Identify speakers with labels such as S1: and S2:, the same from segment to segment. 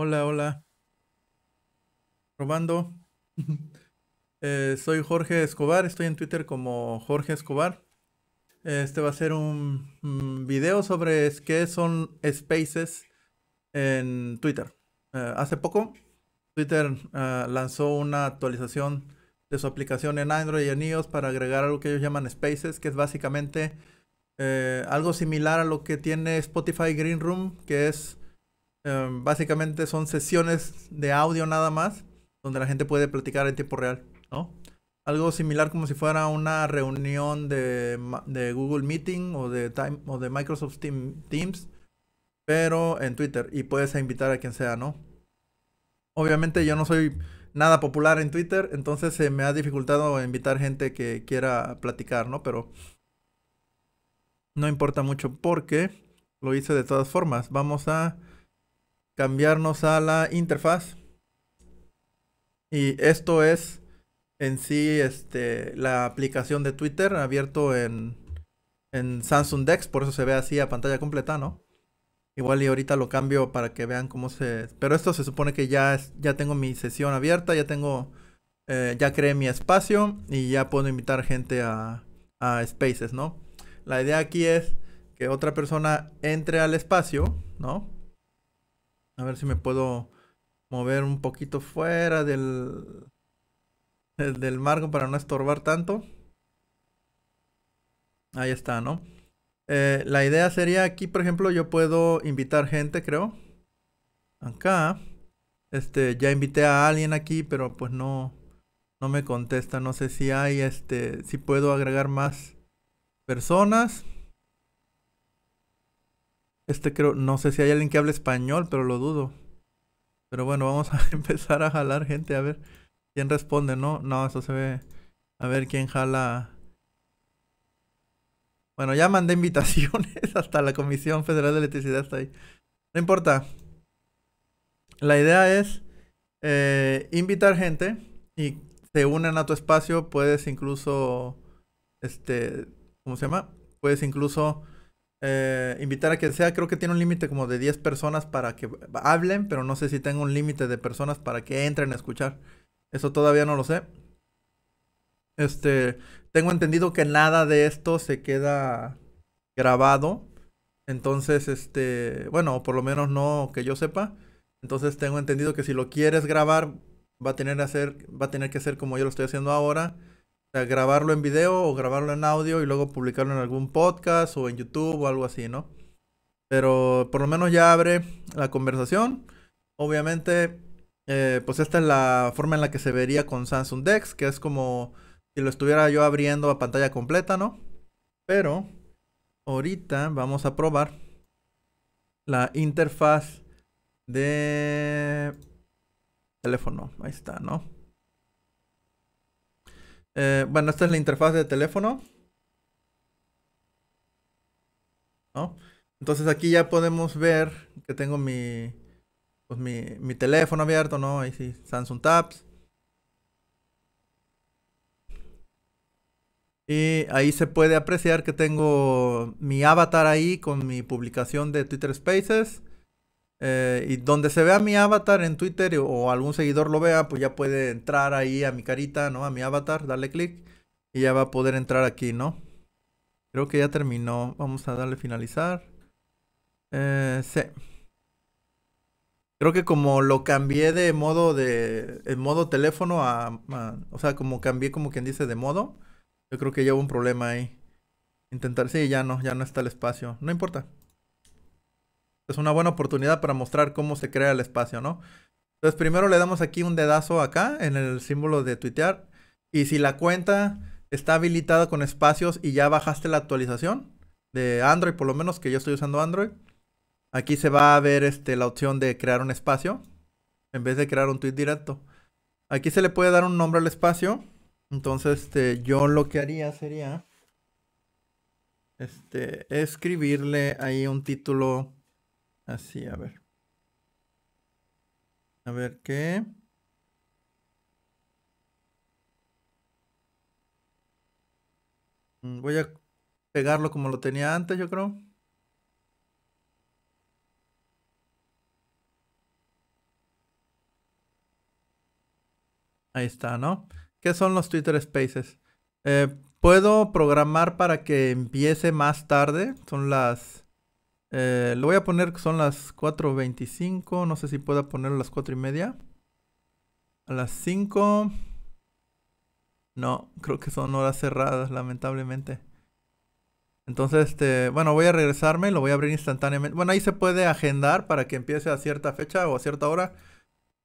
S1: Hola, hola. Probando. Eh, soy Jorge Escobar, estoy en Twitter como Jorge Escobar. Este va a ser un, video sobre qué son spaces en Twitter. Eh, hace poco, Twitter ah, lanzó una actualización de su aplicación en Android y en iOS para agregar algo que ellos llaman spaces, que es básicamente eh, algo similar a lo que tiene Spotify Green Room, que es Em, básicamente son sesiones de audio nada más, donde la gente puede platicar en tiempo real, ¿no? Algo similar como si fuera una reunión de, Google Meeting o de, Time, o de Microsoft Teams, pero en Twitter. Y puedes invitar a quien sea, ¿no? Obviamente yo no soy nada popular en Twitter, entonces se me ha dificultado invitar gente que quiera platicar, ¿no? Pero no importa mucho porque lo hice de todas formas. Vamos a cambiarnos a la interfaz. Y esto es en sí este, la aplicación de Twitter abierto en, en Samsung Dex, por eso se ve así a pantalla completa, ¿no? Igual y ahorita lo cambio para que vean cómo se... Pero esto se supone que ya, ya tengo mi sesión abierta, ya tengo... Eh, ya creé mi espacio y ya puedo invitar gente a, a Spaces, ¿no? La idea aquí es que otra persona entre al espacio, ¿no? A ver si me puedo mover un poquito fuera del, del, marco para no estorbar tanto. Ahí está, ¿no? Eh, la idea sería aquí, por ejemplo, yo puedo invitar gente, creo. Acá. Este, ya invité a alguien aquí, pero pues no, no me contesta. No sé si hay, este, si puedo agregar más personas. Este creo, no sé si hay alguien que hable español, pero lo dudo. Pero bueno, vamos a empezar a jalar gente a ver quién responde, ¿no? No, eso se ve. A ver quién jala. Bueno, ya mandé invitaciones hasta la Comisión Federal de Electricidad está ahí. No importa. La idea es eh, invitar gente y se unen a tu espacio. Puedes incluso, este, ¿cómo se llama? Puedes incluso eh, invitar a quien sea. Creo que tiene un límite como de 10 personas para que hablen, pero no sé si tengo un límite de personas para que entren a escuchar. Eso todavía no lo sé. Este, tengo entendido que nada de esto se queda grabado. Entonces, este, bueno, por lo menos no que yo sepa. Entonces tengo entendido que si lo quieres grabar, va a tener, que va a tener que ser como yo lo estoy haciendo ahora grabarlo en video o grabarlo en audio y luego publicarlo en algún podcast o en YouTube o algo así, ¿no? Pero por lo menos ya abre la conversación. Obviamente, eh, pues esta es la forma en la que se vería con Samsung Dex, que es como si lo estuviera yo abriendo a pantalla completa, ¿no? Pero ahorita vamos a probar la interfaz de teléfono. Ahí está, ¿no? Eh, bueno, esta es la interfaz de teléfono. Entonces aquí ya podemos ver que tengo pues, mi, mi teléfono abierto, ¿no? Ahí sí, Samsung Tabs. Y ahí se puede apreciar que tengo mi avatar ahí con mi publicación de Twitter Spaces. Eh, y donde se vea mi avatar en Twitter o algún seguidor lo vea, pues ya puede entrar ahí a mi carita, ¿no? A mi avatar, darle clic y ya va a poder entrar aquí, ¿no? Creo que ya terminó. Vamos a darle finalizar. Eh, sí. Creo que como lo cambié de modo de, en modo teléfono a, o sea, como cambié como quien dice de modo, yo creo que ya un problema ahí. Intentar, sí, ya no, ya no está el espacio. No importa es una buena oportunidad para mostrar cómo se crea el espacio, ¿no? Entonces primero le damos aquí un dedazo acá en el símbolo de tuitear y si la cuenta está habilitada con espacios y ya bajaste la actualización de Android, por lo menos que yo estoy usando Android, aquí se va a ver este, la opción de crear un espacio en vez de crear un tweet directo. Aquí se le puede dar un nombre al espacio. Entonces, este, yo lo que haría sería este, escribirle ahí un título Así, a ver. A ver qué. Mm, voy a pegarlo como lo tenía antes, yo creo. Ahí está, ¿no? ¿Qué son los Twitter Spaces? Eh, puedo programar para que empiece más tarde. Son las eh, lo voy a poner, que son las 4.25. No sé si pueda poner a las 4.30 y media. A las 5. No, creo que son horas cerradas, lamentablemente. Entonces, este, bueno, voy a regresarme, lo voy a abrir instantáneamente. Bueno, ahí se puede agendar para que empiece a cierta fecha o a cierta hora.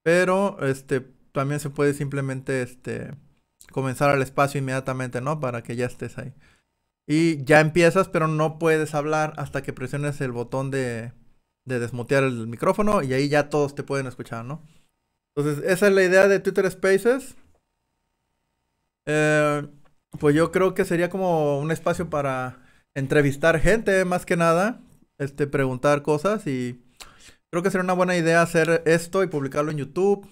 S1: Pero este también se puede simplemente este comenzar al espacio inmediatamente, ¿no? Para que ya estés ahí. Y ya empiezas, pero no puedes hablar hasta que presiones el botón de, de el micrófono y ahí ya todos te pueden escuchar, ¿no? Entonces, esa es la idea de Twitter Spaces. Eh, pues yo creo que sería como un espacio para entrevistar gente, más que nada, este, preguntar cosas y creo que sería una buena idea hacer esto y publicarlo en YouTube,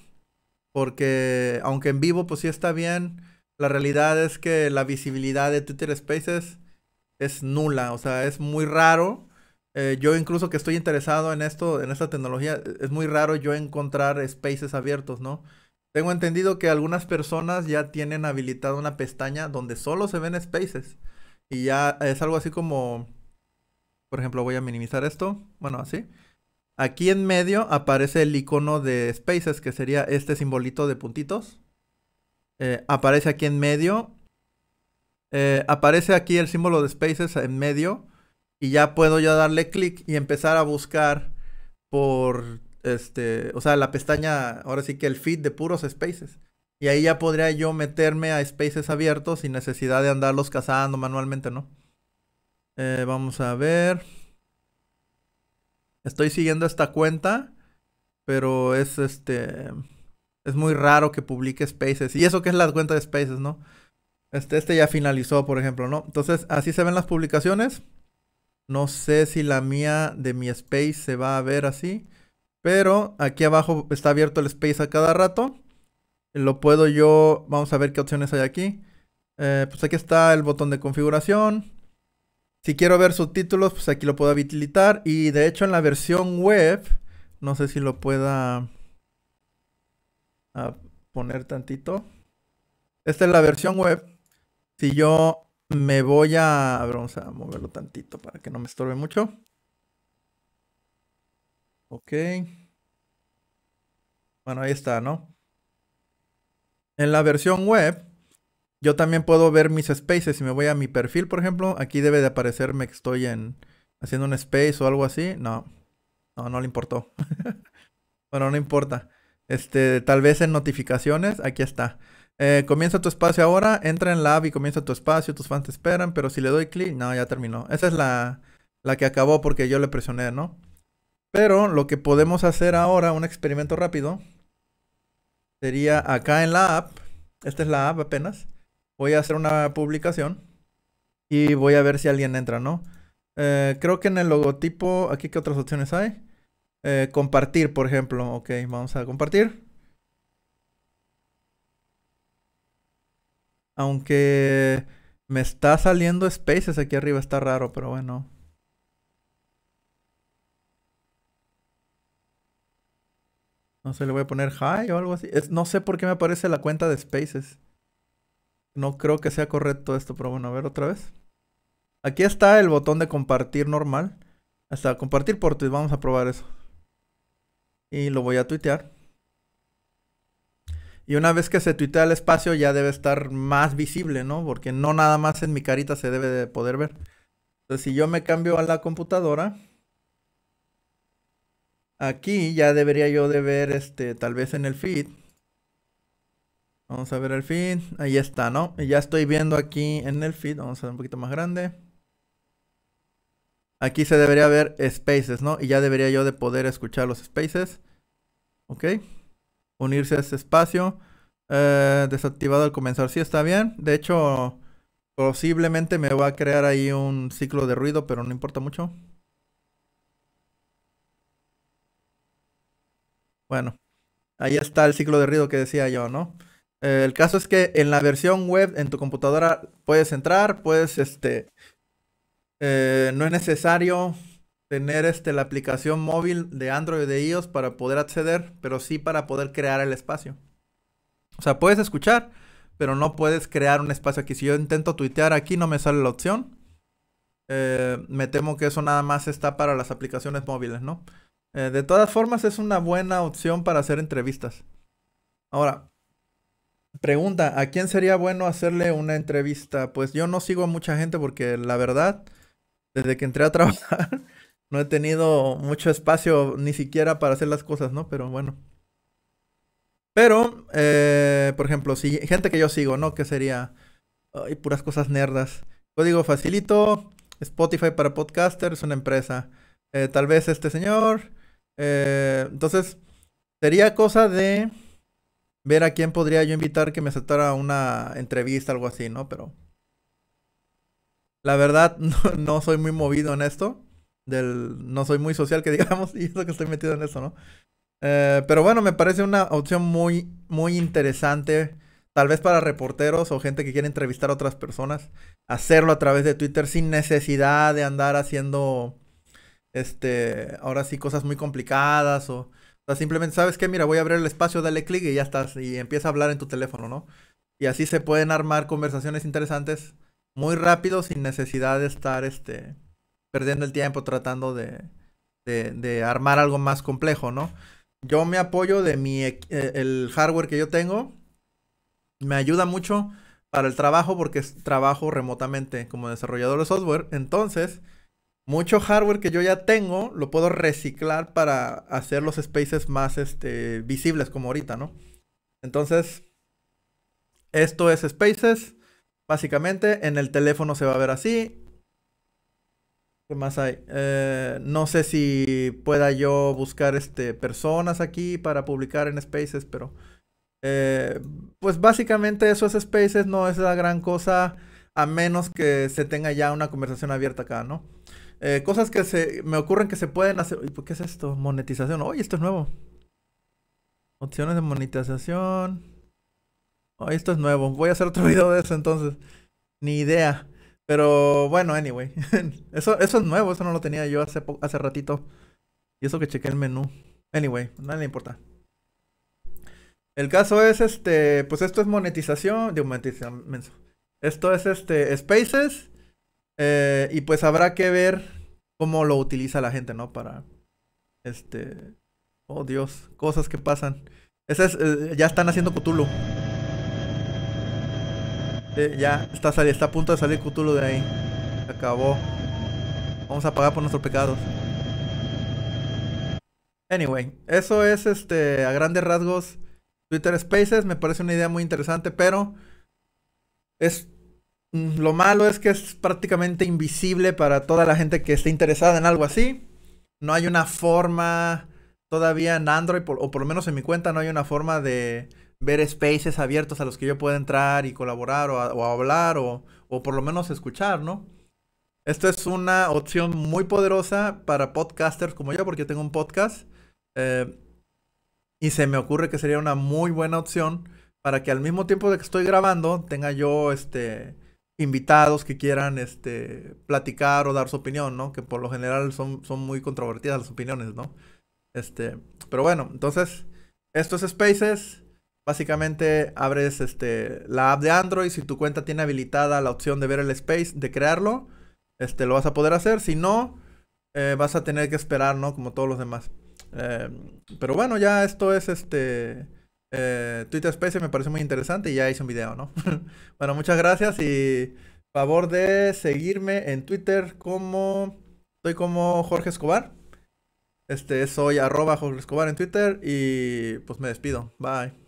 S1: porque aunque en vivo pues sí está bien, la realidad es que la visibilidad de Twitter Spaces es nula, o sea, es muy raro. Eh, yo incluso que estoy interesado en esto, en esta tecnología, es muy raro yo encontrar spaces abiertos, ¿no? Tengo entendido que algunas personas ya tienen habilitada una pestaña donde solo se ven spaces. Y ya es algo así como, por ejemplo, voy a minimizar esto, bueno, así. Aquí en medio aparece el icono de spaces, que sería este simbolito de puntitos. Eh, aparece aquí en medio eh, aparece aquí el símbolo de Spaces en medio y ya puedo ya darle clic y empezar a buscar por este, o sea, la pestaña, ahora sí que el feed de puros spaces. Y ahí ya podría yo meterme a spaces abiertos sin necesidad de andarlos cazando manualmente, ¿no? Eh, vamos a ver. Estoy siguiendo esta cuenta, pero es este. Es muy raro que publique spaces. Y eso que es la cuenta de spaces, ¿no? Este, este, ya finalizó, por ejemplo, ¿no? Entonces, así se ven las publicaciones. No sé si la mía de mi space se va a ver así. Pero aquí abajo está abierto el space a cada rato. Lo puedo yo... Vamos a ver qué opciones hay aquí. Eh, pues aquí está el botón de configuración. Si quiero ver subtítulos, pues aquí lo puedo habilitar. Y de hecho en la versión web, no sé si lo pueda a ah, poner tantito. Esta es la versión web. Si yo me voy a... a ver, vamos a moverlo tantito para que no me estorbe mucho. Ok. Bueno, ahí está, ¿no? En la versión web, yo también puedo ver mis spaces. Si me voy a mi perfil, por ejemplo, aquí debe de aparecerme que estoy en haciendo un space o algo así. No, no, no le importó. bueno, no importa. Este, tal vez en notificaciones, aquí está. Eh, comienza tu espacio ahora, entra en la app y comienza tu espacio, tus fans te esperan, pero si le doy clic, no, ya terminó. Esa es la, que acabó porque yo le presioné, ¿no? Pero lo que podemos hacer ahora, un experimento rápido, sería acá en la app, esta es la app apenas, voy a hacer una publicación y voy a ver si alguien entra, ¿no? Eh, creo que en el logotipo, aquí qué otras opciones hay. Eh, compartir, por ejemplo, ok, vamos a compartir. Aunque me está saliendo Spaces aquí arriba, está raro, pero bueno. No sé, le voy a poner hi o algo así. no sé por qué me aparece la cuenta de Spaces. No creo que sea correcto esto, pero bueno, a ver otra vez. Aquí está el botón de compartir normal. Hasta compartir por tweet, vamos a probar eso. Y lo voy a tuitear. Y una vez que se tuitea el espacio ya debe estar más visible, ¿no? Porque no nada más en mi carita se debe de poder ver. Entonces, si yo me cambio a la computadora, aquí ya debería yo de ver, este, tal vez en el feed. Vamos a ver el feed. Ahí está, ¿no? Ya estoy viendo aquí en el feed. Vamos a hacer un poquito más grande. Aquí se debería ver spaces, ¿no? Y ya debería yo de poder escuchar los spaces. ¿Ok? unirse a ese espacio. Eh, desactivado al comenzar, sí está bien. De hecho, posiblemente me va a crear ahí un ciclo de ruido, pero no importa mucho. Bueno, ahí está el ciclo de ruido que decía yo, ¿no? Eh, el caso es que en la versión web, en tu computadora, puedes entrar, puedes, este, eh, no es necesario tener este, la aplicación móvil de Android de iOS para poder acceder, pero sí para poder crear el espacio. O sea, puedes escuchar, pero no puedes crear un espacio aquí. Si yo intento tuitear aquí, no me sale la opción. Eh, me temo que eso nada más está para las aplicaciones móviles, ¿no? Eh, de todas formas, es una buena opción para hacer entrevistas. Ahora, pregunta, ¿a quién sería bueno hacerle una entrevista? Pues yo no sigo a mucha gente porque la verdad, desde que entré a trabajar, no he tenido mucho espacio ni siquiera para hacer las cosas, ¿no? Pero bueno. Pero, eh, por ejemplo, si gente que yo sigo, ¿no? Que sería ay, puras cosas nerdas. Código facilito, Spotify para podcasters, una empresa. Eh, tal vez este señor. Eh, entonces, sería cosa de ver a quién podría yo invitar que me aceptara una entrevista, algo así, ¿no? Pero la verdad, no soy muy movido en esto del no soy muy social que digamos y eso que estoy metido en eso, ¿no? Eh, pero bueno, me parece una opción muy, muy interesante, tal vez para reporteros o gente que quiere entrevistar a otras personas, hacerlo a través de Twitter sin necesidad de andar haciendo, este, ahora sí, cosas muy complicadas o, o sea, simplemente, ¿sabes qué? Mira, voy a abrir el espacio, dale clic y ya estás, y empieza a hablar en tu teléfono, ¿no? Y así se pueden armar conversaciones interesantes muy rápido sin necesidad de estar, este, perdiendo el tiempo tratando de, de, armar algo más complejo, ¿no? Yo me apoyo de mi, eh, el hardware que yo tengo, me ayuda mucho para el trabajo porque trabajo remotamente como desarrollador de software, entonces mucho hardware que yo ya tengo lo puedo reciclar para hacer los spaces más este, visibles como ahorita, ¿no? Entonces, esto es spaces. Básicamente en el teléfono se va a ver así, ¿Qué más hay? Eh, no sé si pueda yo buscar este, personas aquí para publicar en Spaces, pero eh, pues básicamente eso es Spaces, no es la gran cosa, a menos que se tenga ya una conversación abierta acá, ¿no? Eh, cosas que se me ocurren que se pueden hacer. ¿Qué es esto? Monetización. Oye, esto es nuevo. Opciones de monetización. Oye, esto es nuevo. Voy a hacer otro video de eso entonces. Ni idea. Pero bueno, anyway. eso, eso es nuevo, eso no lo tenía yo hace, hace ratito. Y eso que chequé el menú. Anyway, nada le importa. El caso es este, pues esto es monetización, de Esto es este, spaces. Eh, y pues habrá que ver cómo lo utiliza la gente, ¿no? Para, este, oh Dios, cosas que pasan. ese eh, ya están haciendo Cthulhu ya está, a punto de salir Cthulhu de ahí. acabó. Vamos a pagar por nuestros pecados. Anyway, eso es este a grandes rasgos Twitter Spaces. Me parece una idea muy interesante, pero es mm, lo malo es que es prácticamente invisible para toda la gente que esté interesada en algo así. No hay una forma todavía en Android, o por lo menos en mi cuenta, no hay una forma de ver spaces abiertos a los que yo pueda entrar y colaborar o, hablar o, por lo menos escuchar, ¿no? Esto es una opción muy poderosa para podcasters como yo, porque tengo un podcast. Eh, y se me ocurre que sería una muy buena opción para que al mismo tiempo de que estoy grabando tenga yo este invitados que quieran este platicar o dar su opinión, ¿no? Que por lo general son, son muy controvertidas las opiniones, ¿no? Este, pero bueno, entonces, estos spaces Básicamente abres este, la app de Android. Si tu cuenta tiene habilitada la opción de ver el space, de crearlo, este, lo vas a poder hacer. Si no, eh, vas a tener que esperar, ¿no? Como todos los demás. Em, pero bueno, ya esto es este. Eh, Twitter Space me parece muy interesante y ya hice un video, ¿no? bueno, muchas gracias y favor de seguirme en Twitter como. Estoy como Jorge Escobar. Este, soy arroba Jorge Escobar en Twitter y pues me despido. Bye.